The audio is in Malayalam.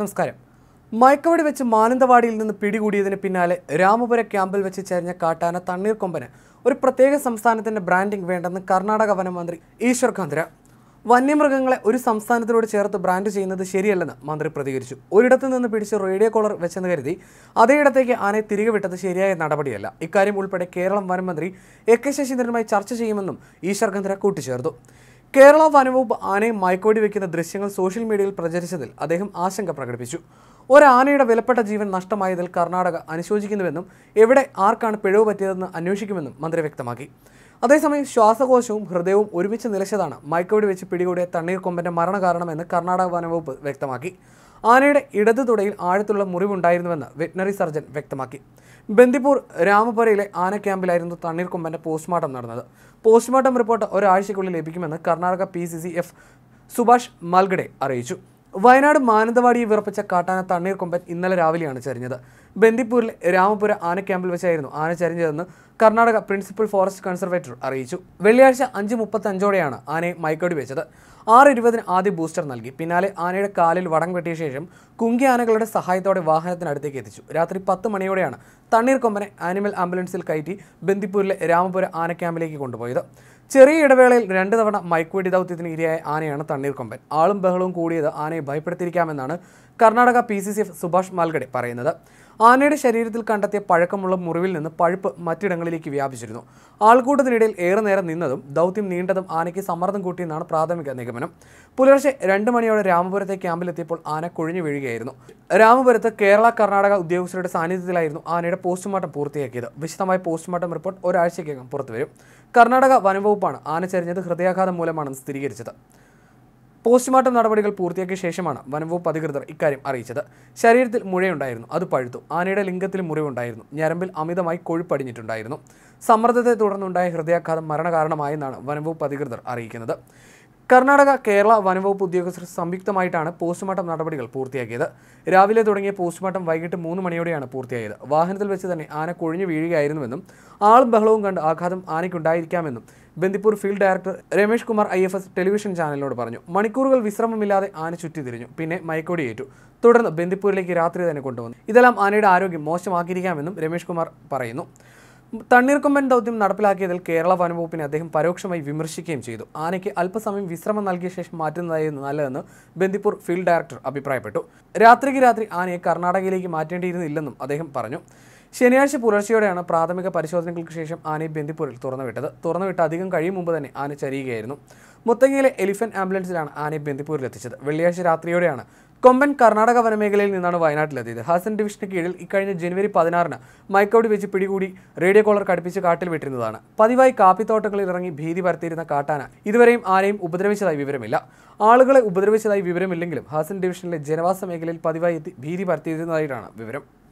നമസ്കാരം മയക്കവടി വെച്ച് മാനന്തവാടിയിൽ നിന്ന് പിടികൂടിയതിന് പിന്നാലെ രാമപുര ക്യാമ്പിൽ വെച്ച് ചേർന്ന കാട്ടാന തണ്ണീർക്കൊമ്പന് ഒരു പ്രത്യേക സംസ്ഥാനത്തിന്റെ ബ്രാൻഡിംഗ് വേണ്ടെന്ന് കർണാടക വനമന്ത്രി ഈശ്വർ ഖാന്ദ്ര വന്യമൃഗങ്ങളെ ഒരു സംസ്ഥാനത്തിനോട് ചേർത്ത് ബ്രാൻഡ് ചെയ്യുന്നത് ശരിയല്ലെന്ന് മന്ത്രി പ്രതികരിച്ചു ഒരിടത്തു നിന്ന് പിടിച്ച് റേഡിയോ കോളർ വെച്ചെന്ന് കരുതി അതേയിടത്തേക്ക് ആനയെ തിരികെ വിട്ടത് ശരിയായ നടപടിയല്ല ഇക്കാര്യം ഉൾപ്പെടെ കേരളം വനമന്ത്രി എ കെ ശശീന്ദ്രനുമായി ചർച്ച ചെയ്യുമെന്നും ഈശ്വർ ഖന്ദ്ര കൂട്ടിച്ചേർത്തു കേരള വനംവകുപ്പ് ആനയെ മയക്കോടി വെക്കുന്ന ദൃശ്യങ്ങൾ സോഷ്യൽ മീഡിയയിൽ പ്രചരിച്ചതിൽ അദ്ദേഹം ആശങ്ക പ്രകടിപ്പിച്ചു ഒരാനയുടെ വിലപ്പെട്ട ജീവൻ നഷ്ടമായതിൽ കർണാടക അനുശോചിക്കുന്നുവെന്നും എവിടെ ആർക്കാണ് പിഴവ് പറ്റിയതെന്ന് അന്വേഷിക്കുമെന്നും മന്ത്രി വ്യക്തമാക്കി അതേസമയം ശ്വാസകോശവും ഹൃദയവും ഒരുമിച്ച് നിലച്ചതാണ് മയക്കോടി വെച്ച് പിടികൂടിയ തണ്ണീർക്കൊമ്പൻ്റെ മരണകാരണമെന്ന് കർണാടക വനംവകുപ്പ് വ്യക്തമാക്കി ആനയുടെ ഇടതു തുടയിൽ ആഴത്തുള്ള മുറിവുണ്ടായിരുന്നുവെന്ന് വെറ്റിനറി സർജൻ വ്യക്തമാക്കി ബന്ദിപ്പൂർ രാമപുരയിലെ ആന ക്യാമ്പിലായിരുന്നു തണ്ണീർക്കൊമ്പൻ്റെ പോസ്റ്റ്മോർട്ടം നടന്നത് പോസ്റ്റ്മോർട്ടം റിപ്പോർട്ട് ഒരാഴ്ചയ്ക്കുള്ളിൽ ലഭിക്കുമെന്ന് കർണാടക പി സുഭാഷ് മൽഗഡെ അറിയിച്ചു വയനാട് മാനന്തവാടി വിറപ്പിച്ച കാട്ടാന തണ്ണീർക്കൊമ്പൻ ഇന്നലെ രാവിലെയാണ് ചരിഞ്ഞത് ബന്ദിപ്പൂരിലെ രാമപുര ആന ക്യാമ്പിൽ വെച്ചായിരുന്നു ആന ചരിഞ്ഞതെന്ന് കർണാടക പ്രിൻസിപ്പൽ ഫോറസ്റ്റ് കൺസർവേറ്റർ അറിയിച്ചു വെള്ളിയാഴ്ച അഞ്ച് മുപ്പത്തഞ്ചോടെയാണ് ആനയെ മൈക്കോടി വെച്ചത് ആറ് ഇരുപതിന് ആദ്യ ബൂസ്റ്റർ നൽകി പിന്നാലെ ആനയുടെ കാലിൽ വടം കെട്ടിയ ശേഷം കുങ്കി ആനകളുടെ സഹായത്തോടെ വാഹനത്തിനടുത്തേക്ക് എത്തിച്ചു രാത്രി പത്ത് മണിയോടെയാണ് തണ്ണീർക്കൊമ്പനെ ആനിമൽ ആംബുലൻസിൽ കയറ്റി ബന്ദിപ്പൂരിലെ രാമപുര ആന ക്യാമ്പിലേക്ക് കൊണ്ടുപോയത് ചെറിയ ഇടവേളയിൽ രണ്ട് തവണ മൈക്കുവെടി ദൗത്യത്തിന് ഇരയായ ആനയാണ് തണ്ണീർക്കൊമ്പൻ ആളും ബഹളവും കൂടിയത് ആനയെ ഭയപ്പെടുത്തിയിരിക്കാമെന്നാണ് Karnataka P C C F Subhash Malgade പറയുന്നത് ആനയുടെ ശരീരത്തിൽ കണ്ടെത്തിയ പഴക്കമുള്ള മുറിവിൽ നിന്ന് പഴുപ്പ് മറ്റിടങ്ങളിലേക്ക് വ്യാപിച്ചിരുന്നു ആൾക്കൂട്ടത്തിനിടയിൽ ഏറെ നേരം നിന്നതും ദൗത്യം നീണ്ടതും ആനയ്ക്ക് സമ്മർദ്ദം കൂട്ടിയെന്നാണ് പ്രാഥമിക നിഗമനം പുലർച്ചെ രണ്ട് മണിയോടെ രാമപുരത്തെ ക്യാമ്പിലെത്തിയപ്പോൾ ആന കൊഴിഞ്ഞു വീഴുകയായിരുന്നു രാമപുരത്ത് കേരള കർണാടക ഉദ്യോഗസ്ഥരുടെ സാന്നിധ്യത്തിലായിരുന്നു ആനയുടെ പോസ്റ്റ്മോർട്ടം പൂർത്തിയാക്കിയത് വിശദമായ പോസ്റ്റ്മോർട്ടം റിപ്പോർട്ട് ഒരാഴ്ചയ്ക്കകം പുറത്തുവരും കർണാടക വനംവകുപ്പാണ് ആന ചരിഞ്ഞത് ഹൃദയാഘാതം മൂലമാണെന്ന് സ്ഥിരീകരിച്ചത് പോസ്റ്റ്മോർട്ടം നടപടികൾ പൂർത്തിയാക്കിയ ശേഷമാണ് വനംവകുപ്പ് അധികൃതർ ഇക്കാര്യം അറിയിച്ചത് ശരീരത്തിൽ മുഴയുണ്ടായിരുന്നു അത് പഴുത്തു ആനയുടെ ലിംഗത്തിൽ മുറിവുണ്ടായിരുന്നു ഞരമ്പിൽ അമിതമായി കൊഴുപ്പടിഞ്ഞിട്ടുണ്ടായിരുന്നു സമ്മർദ്ദത്തെ തുടർന്നുണ്ടായ ഹൃദയാഘാതം മരണകാരണമായെന്നാണ് വനംവകുപ്പ് അധികൃതർ അറിയിക്കുന്നത് കർണാടക കേരള വനംവകുപ്പ് ഉദ്യോഗസ്ഥർ സംയുക്തമായിട്ടാണ് പോസ്റ്റ്മോർട്ടം നടപടികൾ പൂർത്തിയാക്കിയത് രാവിലെ തുടങ്ങിയ പോസ്റ്റ്മോർട്ടം വൈകിട്ട് മൂന്ന് മണിയോടെയാണ് പൂർത്തിയായത് വാഹനത്തിൽ വെച്ച് തന്നെ ആന കൊഴിഞ്ഞു വീഴുകയായിരുന്നുവെന്നും ആളും ബഹളവും കണ്ട് ആഘാതം ആനയ്ക്കുണ്ടായിരിക്കാമെന്നും ബന്ദിപ്പൂർ ഫീൽഡ് ഡയറക്ടർ രമേഷ് കുമാർ ഐ ടെലിവിഷൻ ചാനലിനോട് പറഞ്ഞു മണിക്കൂറുകൾ വിശ്രമമില്ലാതെ ആന ചുറ്റിതിരിഞ്ഞു പിന്നെ മയക്കോടിയേറ്റു തുടർന്ന് ബന്ദിപ്പൂരിലേക്ക് രാത്രി തന്നെ കൊണ്ടുവന്നു ഇതെല്ലാം ആനയുടെ ആരോഗ്യം മോശമാക്കിയിരിക്കാമെന്നും രമേഷ് കുമാർ പറയുന്നു തണ്ണീർക്കൊമ്പൻ ദൗത്യം നടപ്പിലാക്കിയതിൽ കേരള വനംവകുപ്പിനെ അദ്ദേഹം പരോക്ഷമായി വിമർശിക്കുകയും ചെയ്തു ആനയ്ക്ക് അല്പസമയം വിശ്രമം നൽകിയ ശേഷം മാറ്റുന്നതായിരുന്നു നല്ലതെന്ന് ബന്ദിപ്പൂർ ഫീൽഡ് ഡയറക്ടർ അഭിപ്രായപ്പെട്ടു രാത്രിക്ക് രാത്രി ആനയെ കർണാടകയിലേക്ക് മാറ്റേണ്ടിയിരുന്നില്ലെന്നും അദ്ദേഹം പറഞ്ഞു ശനിയാഴ്ച പുലർച്ചെയോടെയാണ് പ്രാഥമിക പരിശോധനകൾക്ക് ശേഷം ആനയെ ബന്ദിപ്പൂരിൽ തുറന്നുവിട്ടത് തുറന്നുവിട്ട് അധികം കഴിയും മുമ്പ് തന്നെ ആന ചരിയുകയായിരുന്നു മുത്തങ്ങയിലെ എലിഫന്റ് ആംബുലൻസിലാണ് ആനയെ എത്തിച്ചത് വെള്ളിയാഴ്ച രാത്രിയോടെയാണ് കൊമ്പൻ കർണാടക വനമേഖലയിൽ നിന്നാണ് വയനാട്ടിലെത്തിയത് ഹാസൻ ഡിവിഷന് കീഴിൽ ഇക്കഴിഞ്ഞ ജനുവരി പതിനാറിന് മൈക്കോടി വെച്ച് പിടികൂടി റേഡിയോ കോളർ കടുപ്പിച്ച് കാട്ടിൽ വിട്ടിരുന്നതാണ് പതിവായി കാപ്പിത്തോട്ടങ്ങളിൽ ഇറങ്ങി ഭീതി പരത്തിയിരുന്ന കാട്ടാന ഇതുവരെയും ആരെയും ഉപദ്രവിച്ചതായി വിവരമില്ല ആളുകളെ ഉപദ്രവിച്ചതായി വിവരമില്ലെങ്കിലും ഹാസൻ ഡിവിഷനിലെ ജനവാസ മേഖലയിൽ പതിവായി ഭീതി പരത്തിയിരുന്നതായിട്ടാണ് വിവരം